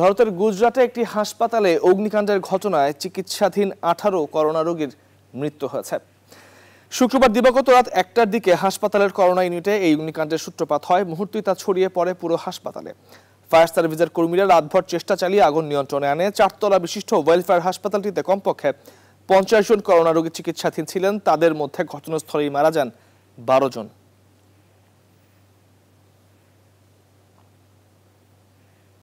ভারতের গুজরাটে একটি হাসপাতালে অগ্নিকাণ্ডের ঘটনায় চিকিৎসাধীন আঠারো করোনা রোগীর মৃত্যু হয়েছে শুক্রবার দিবাগত রাত একটার দিকে হাসপাতালের করোনা ইউনিটে এই অগ্নিকাণ্ডের সূত্রপাত হয় মুহূর্তেই তা ছড়িয়ে পড়ে পুরো হাসপাতালে ফায়ার সার্ভিসের কর্মীরা রাতভর চেষ্টা চালিয়ে আগুন নিয়ন্ত্রণে আনে চারতলা বিশিষ্ট ওয়েলফেয়ার হাসপাতালটিতে কমপক্ষে পঞ্চাশ জন করোনা রোগী চিকিৎসাধীন ছিলেন তাদের মধ্যে ঘটনাস্থলেই মারা যান বারো জন